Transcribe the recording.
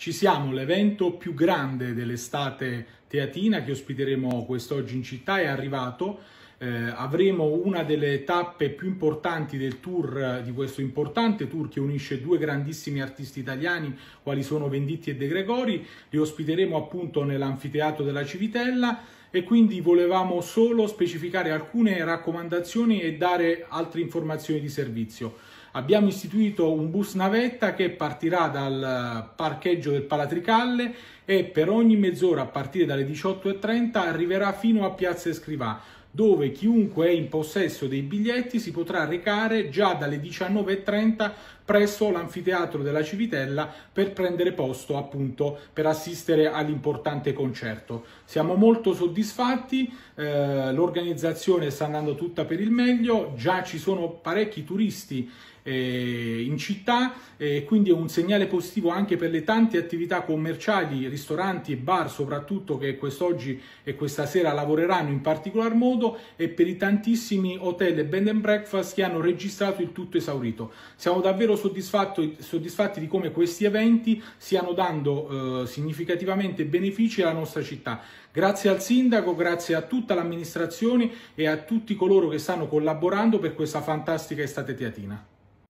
ci siamo, l'evento più grande dell'estate teatina che ospiteremo quest'oggi in città è arrivato eh, avremo una delle tappe più importanti del tour eh, di questo importante tour che unisce due grandissimi artisti italiani quali sono Venditti e De Gregori li ospiteremo appunto nell'anfiteatro della Civitella e quindi volevamo solo specificare alcune raccomandazioni e dare altre informazioni di servizio abbiamo istituito un bus navetta che partirà dal eh, parcheggio del Palatricalle e per ogni mezz'ora a partire dalle 18.30 arriverà fino a Piazza Escrivà dove chiunque è in possesso dei biglietti si potrà recare già dalle 19.30 presso l'anfiteatro della Civitella per prendere posto appunto per assistere all'importante concerto. Siamo molto soddisfatti, eh, l'organizzazione sta andando tutta per il meglio, già ci sono parecchi turisti eh, in città eh, quindi è un segnale positivo anche per le tante attività commerciali, ristoranti e bar soprattutto che quest'oggi e questa sera lavoreranno in particolar modo mondo e per i tantissimi hotel e bed and breakfast che hanno registrato il tutto esaurito. Siamo davvero soddisfatti di come questi eventi stiano dando eh, significativamente benefici alla nostra città. Grazie al sindaco, grazie a tutta l'amministrazione e a tutti coloro che stanno collaborando per questa fantastica estate teatina.